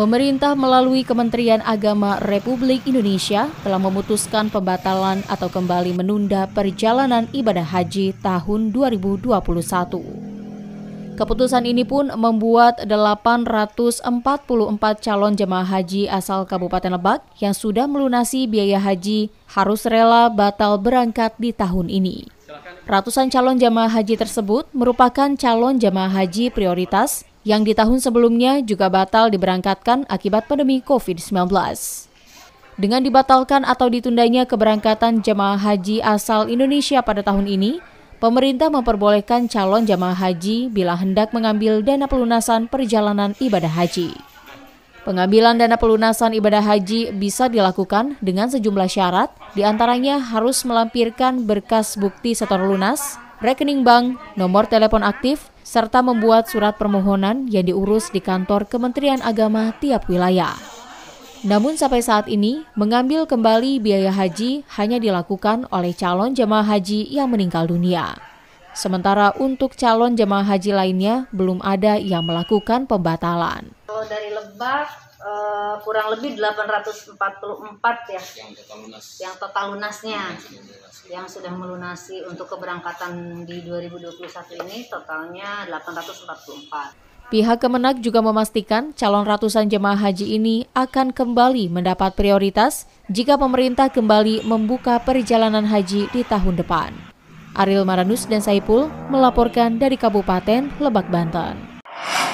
Pemerintah melalui Kementerian Agama Republik Indonesia telah memutuskan pembatalan atau kembali menunda perjalanan ibadah haji tahun 2021. Keputusan ini pun membuat 844 calon jemaah haji asal Kabupaten Lebak yang sudah melunasi biaya haji harus rela batal berangkat di tahun ini. Ratusan calon jemaah haji tersebut merupakan calon jemaah haji prioritas yang di tahun sebelumnya juga batal diberangkatkan akibat pandemi COVID-19. Dengan dibatalkan atau ditundanya keberangkatan jemaah haji asal Indonesia pada tahun ini, pemerintah memperbolehkan calon jemaah haji bila hendak mengambil dana pelunasan perjalanan ibadah haji. Pengambilan dana pelunasan ibadah haji bisa dilakukan dengan sejumlah syarat, diantaranya harus melampirkan berkas bukti setor lunas, rekening bank, nomor telepon aktif, serta membuat surat permohonan yang diurus di kantor Kementerian Agama tiap wilayah. Namun sampai saat ini, mengambil kembali biaya haji hanya dilakukan oleh calon jemaah haji yang meninggal dunia. Sementara untuk calon jemaah haji lainnya belum ada yang melakukan pembatalan. Kalau dari lebah uh, kurang lebih 844 ya yang total lunas yang total lunasnya yang sudah melunasi, yang sudah melunasi untuk keberangkatan di 2021 ini totalnya 844 Pihak Kemenak juga memastikan calon ratusan jemaah haji ini akan kembali mendapat prioritas jika pemerintah kembali membuka perjalanan haji di tahun depan. Ariel Maranus dan Saipul melaporkan dari Kabupaten Lebak Banten.